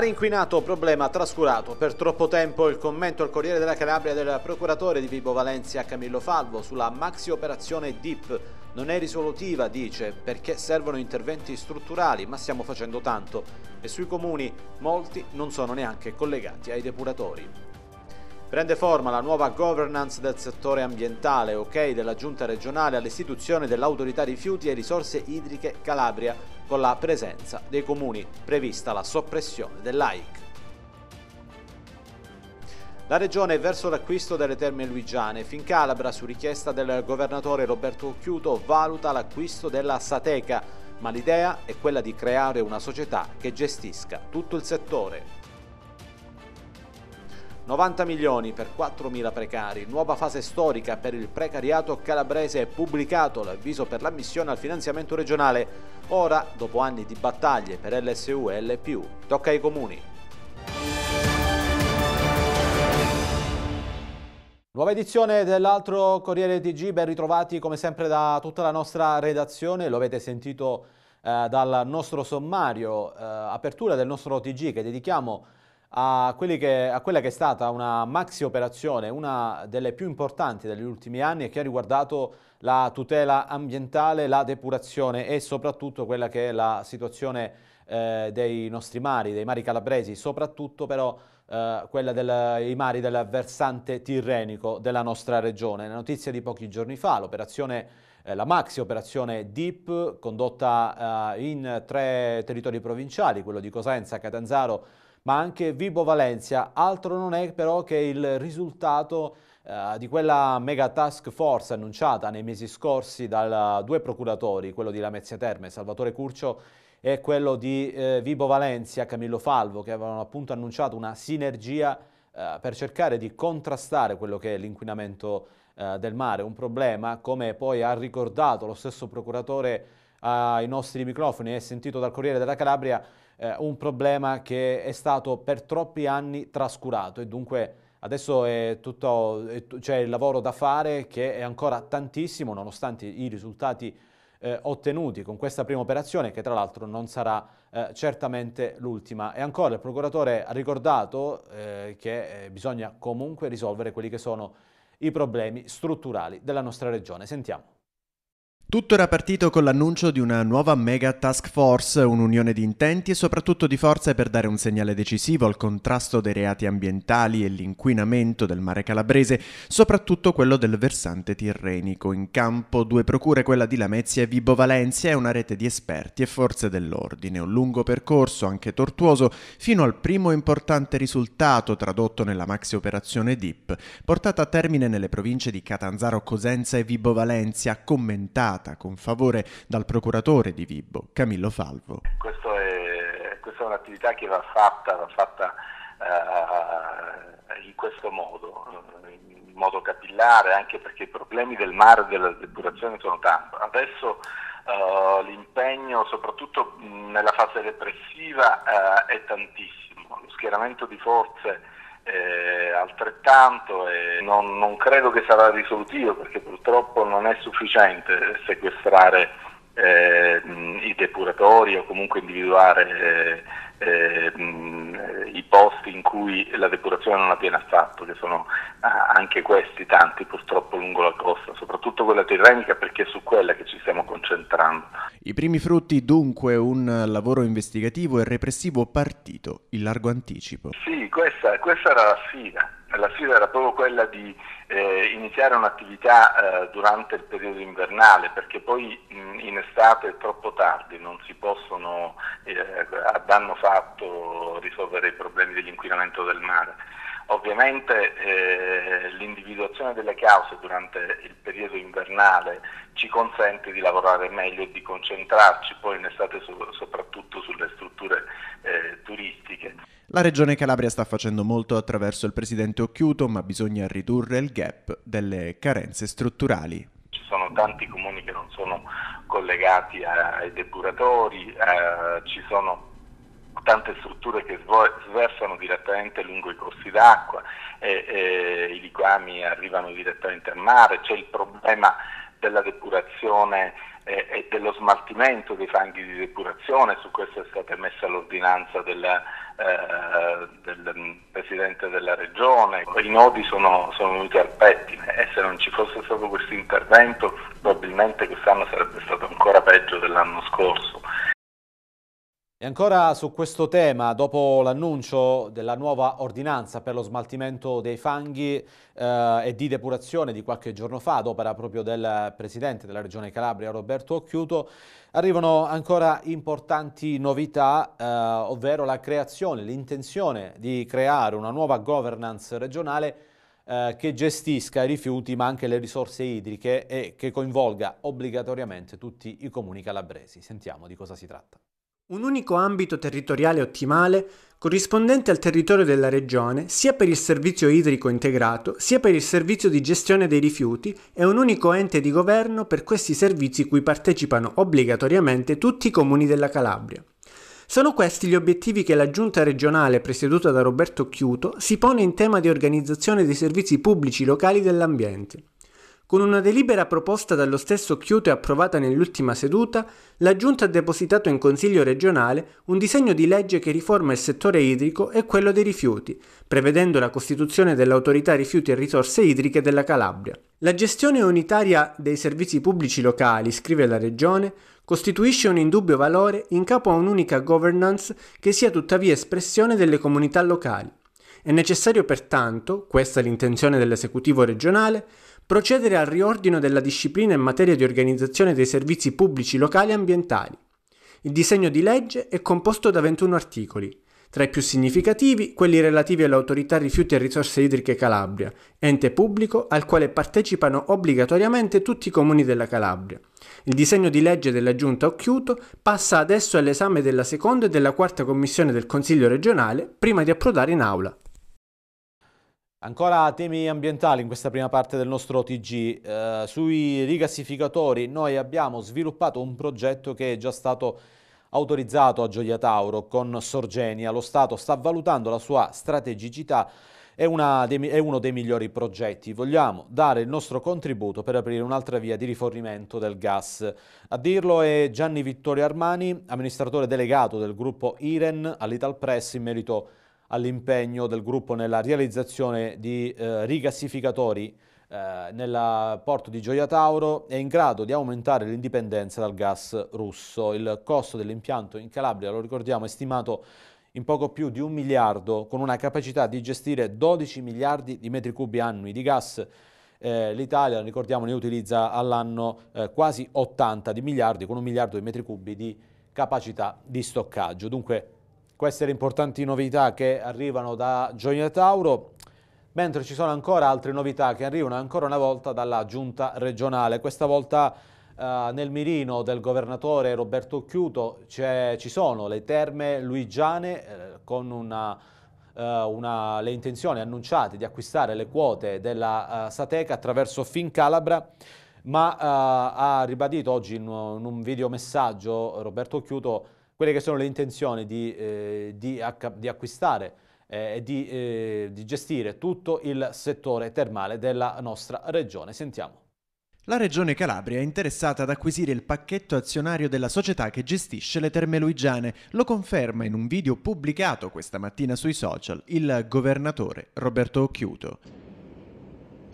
Mare inquinato, problema trascurato. Per troppo tempo il commento al Corriere della Calabria del procuratore di Vibo Valencia Camillo Falvo sulla maxi operazione DIP non è risolutiva, dice, perché servono interventi strutturali, ma stiamo facendo tanto. E sui comuni molti non sono neanche collegati ai depuratori. Prende forma la nuova governance del settore ambientale, ok, della giunta regionale all'istituzione dell'autorità rifiuti e risorse idriche Calabria, con la presenza dei comuni, prevista la soppressione dell'AIC. La regione è verso l'acquisto delle terme luigiane. Fincalabra, su richiesta del governatore Roberto Chiuto, valuta l'acquisto della Sateca, ma l'idea è quella di creare una società che gestisca tutto il settore. 90 milioni per 4.000 precari, nuova fase storica per il precariato calabrese, pubblicato l'avviso per l'ammissione al finanziamento regionale, ora dopo anni di battaglie per LSU e LPU, tocca ai comuni. Nuova edizione dell'altro Corriere TG, ben ritrovati come sempre da tutta la nostra redazione, lo avete sentito eh, dal nostro sommario, eh, apertura del nostro TG che dedichiamo a, che, a, quella che è stata una maxi operazione, una delle più importanti degli ultimi anni e che ha riguardato la tutela ambientale, la depurazione e soprattutto quella che è la situazione eh, dei nostri mari, dei mari calabresi, soprattutto però eh, quella dei mari del versante tirrenico della nostra regione. La notizia di pochi giorni fa, l'operazione eh, la maxi operazione DEEP condotta eh, in tre territori provinciali, quello di Cosenza, Catanzaro, ma anche Vibo Valencia. Altro non è però che il risultato eh, di quella mega task force annunciata nei mesi scorsi da due procuratori, quello di Lamezia Terme, Salvatore Curcio e quello di eh, Vibo Valencia, Camillo Falvo, che avevano appunto annunciato una sinergia eh, per cercare di contrastare quello che è l'inquinamento eh, del mare, un problema come poi ha ricordato lo stesso procuratore ai nostri microfoni e sentito dal Corriere della Calabria eh, un problema che è stato per troppi anni trascurato e dunque adesso tutto, c'è il lavoro da fare che è ancora tantissimo nonostante i risultati eh, ottenuti con questa prima operazione che tra l'altro non sarà eh, certamente l'ultima. E ancora il procuratore ha ricordato eh, che eh, bisogna comunque risolvere quelli che sono i problemi strutturali della nostra regione. Sentiamo. Tutto era partito con l'annuncio di una nuova mega task force, un'unione di intenti e soprattutto di forze per dare un segnale decisivo al contrasto dei reati ambientali e l'inquinamento del mare calabrese, soprattutto quello del versante tirrenico. In campo due procure, quella di Lamezia e Vibo Valencia, e una rete di esperti e forze dell'ordine. Un lungo percorso, anche tortuoso, fino al primo importante risultato tradotto nella maxi operazione DIP, portata a termine nelle province di Catanzaro, Cosenza e Vibo Valencia, commentata negata con favore dal procuratore di Vibbo, Camillo Falvo. È, questa è un'attività che va fatta, va fatta uh, in questo modo, in modo capillare, anche perché i problemi del mare e della depurazione sono tanti. Adesso uh, l'impegno, soprattutto nella fase repressiva, uh, è tantissimo. Lo schieramento di forze altrettanto e non, non, credo che sarà risolutivo perché purtroppo non è sufficiente sequestrare eh, i depuratori o comunque individuare eh, eh, i posti in cui la depurazione non avviene affatto, che sono ah, anche questi tanti purtroppo lungo la costa, soprattutto quella tirrenica perché è su quella che ci stiamo concentrando. I primi frutti dunque un lavoro investigativo e repressivo partito, in largo anticipo. Sì, questa, questa era la sfida la sfida era proprio quella di eh, iniziare un'attività eh, durante il periodo invernale, perché poi mh, in estate è troppo tardi, non si possono eh, a danno fatto risolvere i problemi dell'inquinamento del mare. Ovviamente eh, l'individuazione delle cause durante il periodo invernale ci consente di lavorare meglio e di concentrarci poi in estate so soprattutto sulle strutture eh, turistiche. La regione Calabria sta facendo molto attraverso il presidente Occhiuto, ma bisogna ridurre il gap delle carenze strutturali. Ci sono tanti comuni che non sono collegati ai depuratori, eh, ci sono tante strutture che sversano direttamente lungo i corsi d'acqua, e, e i liquami arrivano direttamente al mare, c'è il problema della depurazione e, e dello smaltimento dei fanghi di depurazione, su questo è stata emessa l'ordinanza del eh, del Presidente della Regione, i nodi sono, sono venuti al pettine e se non ci fosse stato questo intervento probabilmente quest'anno sarebbe stato ancora peggio dell'anno scorso. E ancora su questo tema, dopo l'annuncio della nuova ordinanza per lo smaltimento dei fanghi eh, e di depurazione di qualche giorno fa, ad opera proprio del Presidente della Regione Calabria, Roberto Occhiuto, arrivano ancora importanti novità, eh, ovvero la creazione, l'intenzione di creare una nuova governance regionale eh, che gestisca i rifiuti ma anche le risorse idriche e che coinvolga obbligatoriamente tutti i comuni calabresi. Sentiamo di cosa si tratta. Un unico ambito territoriale ottimale corrispondente al territorio della regione sia per il servizio idrico integrato sia per il servizio di gestione dei rifiuti e un unico ente di governo per questi servizi cui partecipano obbligatoriamente tutti i comuni della Calabria. Sono questi gli obiettivi che la giunta regionale presieduta da Roberto Chiuto si pone in tema di organizzazione dei servizi pubblici locali dell'ambiente. Con una delibera proposta dallo stesso Kyoto e approvata nell'ultima seduta, la Giunta ha depositato in Consiglio regionale un disegno di legge che riforma il settore idrico e quello dei rifiuti, prevedendo la costituzione dell'autorità rifiuti e risorse idriche della Calabria. La gestione unitaria dei servizi pubblici locali, scrive la Regione, costituisce un indubbio valore in capo a un'unica governance che sia tuttavia espressione delle comunità locali. È necessario pertanto, questa è l'intenzione dell'esecutivo regionale, procedere al riordino della disciplina in materia di organizzazione dei servizi pubblici locali e ambientali. Il disegno di legge è composto da 21 articoli, tra i più significativi quelli relativi all'autorità rifiuti e risorse idriche Calabria, ente pubblico al quale partecipano obbligatoriamente tutti i comuni della Calabria. Il disegno di legge della Giunta Occhiuto passa adesso all'esame della seconda e della quarta commissione del Consiglio regionale prima di approdare in aula. Ancora temi ambientali in questa prima parte del nostro TG. Eh, sui rigassificatori noi abbiamo sviluppato un progetto che è già stato autorizzato a Gioia Tauro con Sorgenia. Lo Stato sta valutando la sua strategicità è, dei, è uno dei migliori progetti. Vogliamo dare il nostro contributo per aprire un'altra via di rifornimento del gas. A dirlo è Gianni Vittorio Armani, amministratore delegato del gruppo IREN all'Ital Press in merito a all'impegno del gruppo nella realizzazione di eh, rigassificatori eh, nel porto di Gioia Tauro è in grado di aumentare l'indipendenza dal gas russo. Il costo dell'impianto in Calabria, lo ricordiamo, è stimato in poco più di un miliardo, con una capacità di gestire 12 miliardi di metri cubi annui di gas. Eh, L'Italia, ricordiamo, ne utilizza all'anno eh, quasi 80 di miliardi, con un miliardo di metri cubi di capacità di stoccaggio. Dunque, queste le importanti novità che arrivano da Gioia Tauro, mentre ci sono ancora altre novità che arrivano ancora una volta dalla giunta regionale. Questa volta eh, nel mirino del governatore Roberto Chiuto ci sono le terme luigiane eh, con una, eh, una, le intenzioni annunciate di acquistare le quote della eh, Sateca attraverso Fincalabra ma eh, ha ribadito oggi in, in un videomessaggio Roberto Chiuto quelle che sono le intenzioni di, eh, di, di acquistare eh, e eh, di, eh, di gestire tutto il settore termale della nostra regione. Sentiamo. La Regione Calabria è interessata ad acquisire il pacchetto azionario della società che gestisce le terme luigiane. Lo conferma in un video pubblicato questa mattina sui social il governatore Roberto Occhiuto.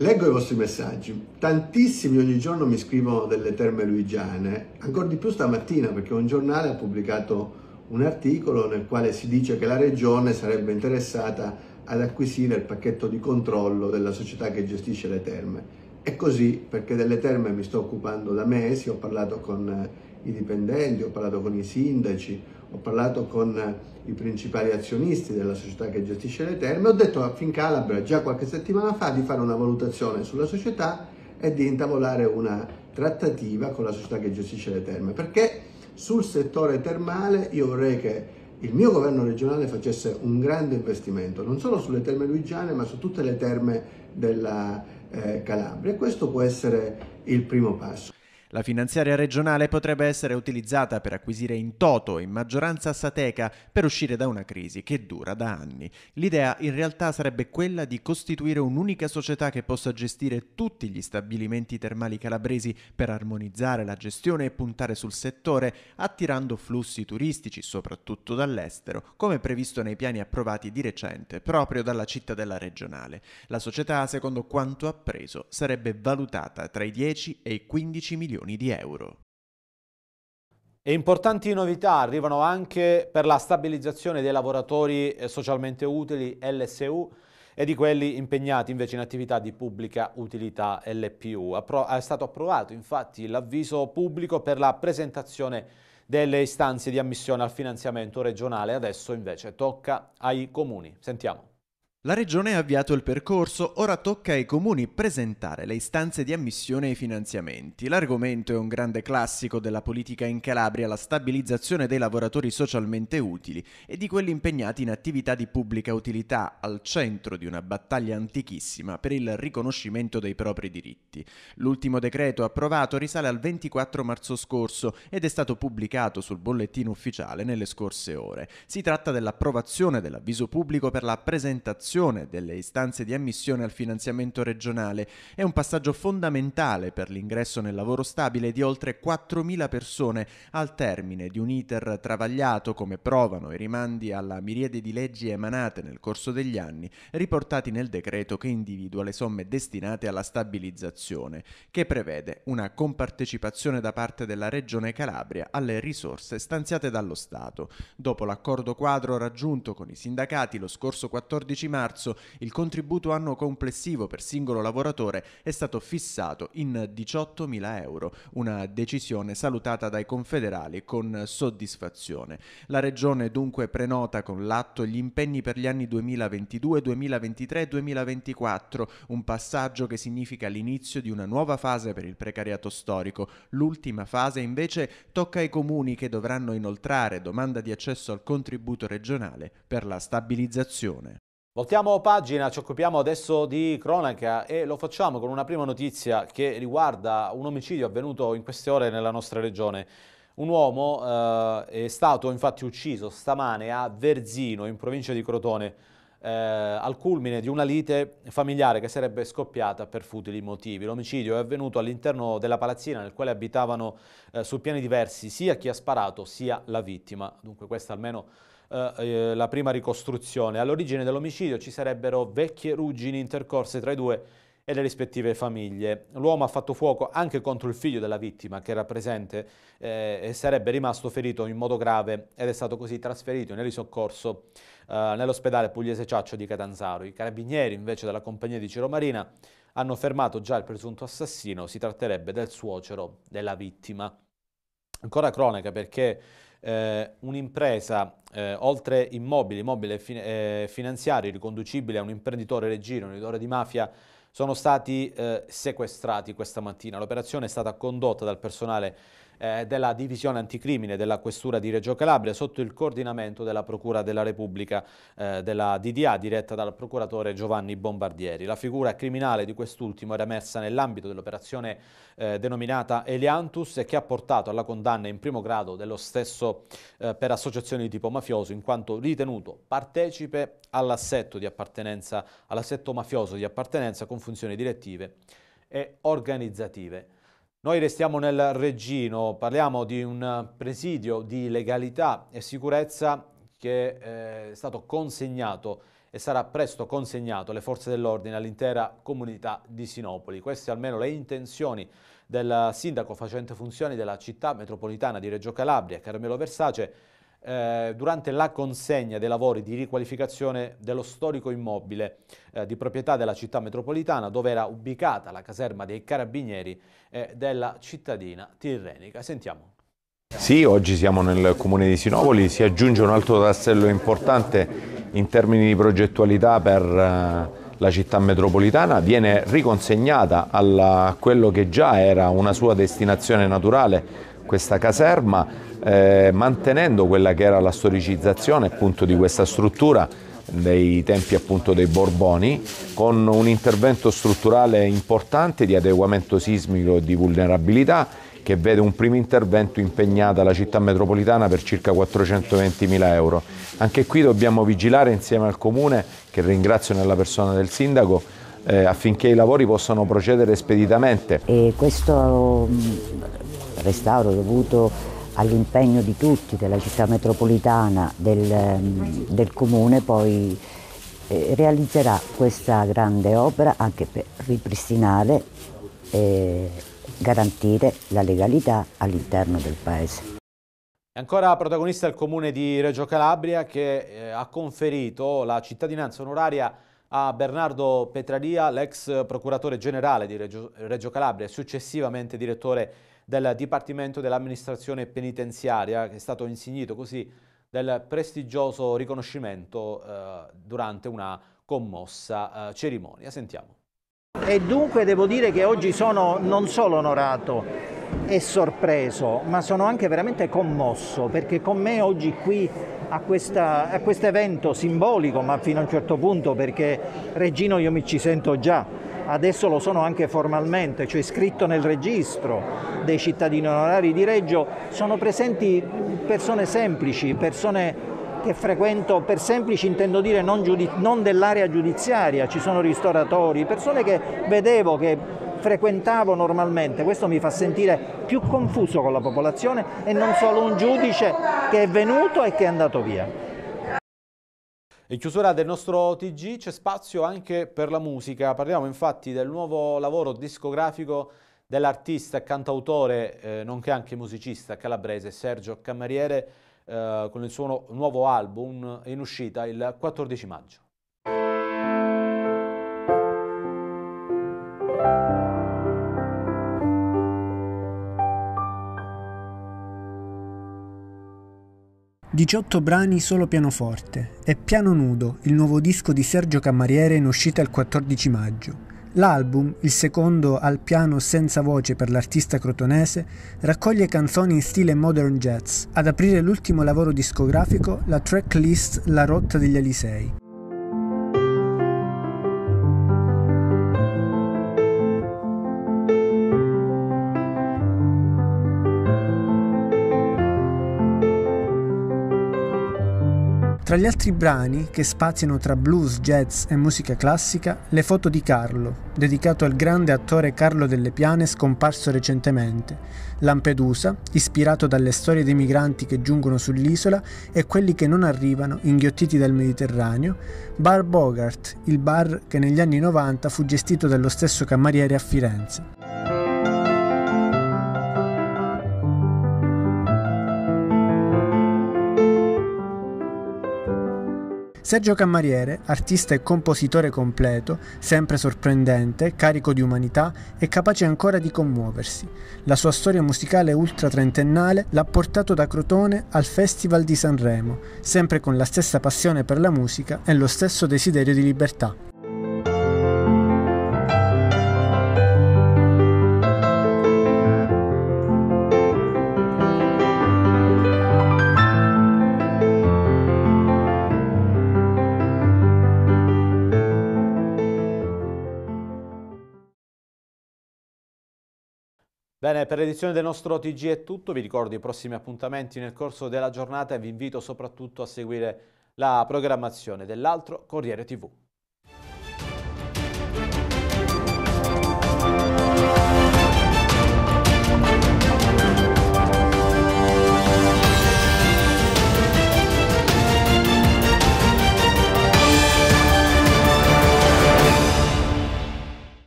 Leggo i vostri messaggi, tantissimi ogni giorno mi scrivono delle terme luigiane, ancora di più stamattina perché un giornale ha pubblicato un articolo nel quale si dice che la regione sarebbe interessata ad acquisire il pacchetto di controllo della società che gestisce le terme. È così perché delle terme mi sto occupando da mesi, ho parlato con eh, i dipendenti, ho parlato con i sindaci, ho parlato con i principali azionisti della società che gestisce le terme, ho detto a ah, Fincalabra già qualche settimana fa di fare una valutazione sulla società e di intavolare una trattativa con la società che gestisce le terme, perché sul settore termale io vorrei che il mio governo regionale facesse un grande investimento, non solo sulle terme luigiane, ma su tutte le terme della eh, Calabria. questo può essere il primo passo. La finanziaria regionale potrebbe essere utilizzata per acquisire in toto, in maggioranza sateca, per uscire da una crisi che dura da anni. L'idea in realtà sarebbe quella di costituire un'unica società che possa gestire tutti gli stabilimenti termali calabresi per armonizzare la gestione e puntare sul settore, attirando flussi turistici, soprattutto dall'estero, come previsto nei piani approvati di recente proprio dalla cittadella regionale. La società, secondo quanto appreso, sarebbe valutata tra i 10 e i 15 milioni milioni di euro. E importanti novità arrivano anche per la stabilizzazione dei lavoratori eh, socialmente utili LSU e di quelli impegnati invece in attività di pubblica utilità LPU. È stato approvato infatti l'avviso pubblico per la presentazione delle istanze di ammissione al finanziamento regionale, adesso invece tocca ai comuni. Sentiamo. La Regione ha avviato il percorso, ora tocca ai comuni presentare le istanze di ammissione ai finanziamenti. L'argomento è un grande classico della politica in Calabria, la stabilizzazione dei lavoratori socialmente utili e di quelli impegnati in attività di pubblica utilità, al centro di una battaglia antichissima per il riconoscimento dei propri diritti. L'ultimo decreto approvato risale al 24 marzo scorso ed è stato pubblicato sul bollettino ufficiale nelle scorse ore. Si tratta dell'approvazione dell'avviso pubblico per la presentazione valutazione delle istanze di ammissione al finanziamento regionale è un passaggio fondamentale per l'ingresso nel lavoro stabile di oltre 4.000 persone al termine di un iter travagliato come provano i rimandi alla miriade di leggi emanate nel corso degli anni riportati nel decreto che individua le somme destinate alla stabilizzazione, che prevede una compartecipazione da parte della Regione Calabria alle risorse stanziate dallo Stato. Dopo l'accordo quadro raggiunto con i sindacati lo scorso 14 marzo, marzo il contributo anno complessivo per singolo lavoratore è stato fissato in 18.000 euro, una decisione salutata dai confederali con soddisfazione. La Regione dunque prenota con l'atto gli impegni per gli anni 2022, 2023 e 2024, un passaggio che significa l'inizio di una nuova fase per il precariato storico. L'ultima fase invece tocca ai comuni che dovranno inoltrare domanda di accesso al contributo regionale per la stabilizzazione. Voltiamo pagina, ci occupiamo adesso di cronaca e lo facciamo con una prima notizia che riguarda un omicidio avvenuto in queste ore nella nostra regione. Un uomo eh, è stato infatti ucciso stamane a Verzino, in provincia di Crotone, eh, al culmine di una lite familiare che sarebbe scoppiata per futili motivi. L'omicidio è avvenuto all'interno della palazzina nel quale abitavano eh, su piani diversi sia chi ha sparato sia la vittima. Dunque questa almeno eh, eh, la prima ricostruzione. All'origine dell'omicidio ci sarebbero vecchie ruggini intercorse tra i due e le rispettive famiglie. L'uomo ha fatto fuoco anche contro il figlio della vittima che era presente eh, e sarebbe rimasto ferito in modo grave ed è stato così trasferito in elisoccorso eh, nell'ospedale pugliese Ciaccio di Catanzaro. I carabinieri invece della compagnia di Ciro Marina hanno fermato già il presunto assassino, si tratterebbe del suocero della vittima. Ancora cronaca perché eh, un'impresa eh, oltre immobili, immobile fin eh, finanziario riconducibile a un imprenditore reggino, un editore di mafia, sono stati eh, sequestrati questa mattina. L'operazione è stata condotta dal personale eh, della divisione anticrimine della Questura di Reggio Calabria sotto il coordinamento della Procura della Repubblica eh, della DDA diretta dal procuratore Giovanni Bombardieri. La figura criminale di quest'ultimo era emersa nell'ambito dell'operazione eh, denominata Eliantus e che ha portato alla condanna in primo grado dello stesso eh, per associazioni di tipo mafioso in quanto ritenuto partecipe all'assetto all mafioso di appartenenza con funzioni direttive e organizzative. Noi restiamo nel Reggino, parliamo di un presidio di legalità e sicurezza che eh, è stato consegnato e sarà presto consegnato alle forze dell'ordine all'intera comunità di Sinopoli. Queste almeno le intenzioni del sindaco facente funzioni della città metropolitana di Reggio Calabria, Carmelo Versace, eh, durante la consegna dei lavori di riqualificazione dello storico immobile eh, di proprietà della città metropolitana dove era ubicata la caserma dei carabinieri eh, della cittadina tirrenica. Sentiamo. Sì, oggi siamo nel comune di Sinopoli, si aggiunge un altro tassello importante in termini di progettualità per eh, la città metropolitana viene riconsegnata a quello che già era una sua destinazione naturale questa caserma eh, mantenendo quella che era la storicizzazione appunto di questa struttura nei tempi appunto dei Borboni con un intervento strutturale importante di adeguamento sismico e di vulnerabilità che vede un primo intervento impegnata la città metropolitana per circa 420 mila euro. Anche qui dobbiamo vigilare insieme al Comune, che ringrazio nella persona del Sindaco, eh, affinché i lavori possano procedere speditamente. E questo restauro dovuto all'impegno di tutti, della città metropolitana, del, del comune, poi eh, realizzerà questa grande opera anche per ripristinare e garantire la legalità all'interno del paese. Ancora protagonista il comune di Reggio Calabria che eh, ha conferito la cittadinanza onoraria a Bernardo Petralia, l'ex procuratore generale di Reggio, Calabria e successivamente direttore del Dipartimento dell'Amministrazione Penitenziaria, che è stato insignito così del prestigioso riconoscimento eh, durante una commossa eh, cerimonia. Sentiamo. E dunque devo dire che oggi sono non solo onorato e sorpreso, ma sono anche veramente commosso, perché con me oggi qui a, questa, a questo evento simbolico, ma fino a un certo punto, perché Regino io mi ci sento già, adesso lo sono anche formalmente, cioè scritto nel registro dei cittadini onorari di Reggio, sono presenti persone semplici, persone che frequento, per semplici intendo dire non, non dell'area giudiziaria, ci sono ristoratori, persone che vedevo che frequentavo normalmente, questo mi fa sentire più confuso con la popolazione e non solo un giudice che è venuto e che è andato via. In chiusura del nostro TG c'è spazio anche per la musica, parliamo infatti del nuovo lavoro discografico dell'artista e cantautore, eh, nonché anche musicista calabrese Sergio Camariere, eh, con il suo nuovo album in uscita il 14 maggio. 18 brani solo pianoforte e Piano Nudo, il nuovo disco di Sergio Cammariere in uscita il 14 maggio. L'album, il secondo al piano senza voce per l'artista crotonese, raccoglie canzoni in stile modern jazz. Ad aprire l'ultimo lavoro discografico, la tracklist La rotta degli Alisei. Tra gli altri brani, che spaziano tra blues, jazz e musica classica, le foto di Carlo, dedicato al grande attore Carlo delle Piane scomparso recentemente, Lampedusa, ispirato dalle storie dei migranti che giungono sull'isola e quelli che non arrivano, inghiottiti dal Mediterraneo, Bar Bogart, il bar che negli anni 90 fu gestito dallo stesso cameriere a Firenze. Sergio Cammariere, artista e compositore completo, sempre sorprendente, carico di umanità e capace ancora di commuoversi. La sua storia musicale ultra trentennale l'ha portato da Crotone al Festival di Sanremo, sempre con la stessa passione per la musica e lo stesso desiderio di libertà. Bene, per l'edizione del nostro TG è tutto, vi ricordo i prossimi appuntamenti nel corso della giornata e vi invito soprattutto a seguire la programmazione dell'altro Corriere TV.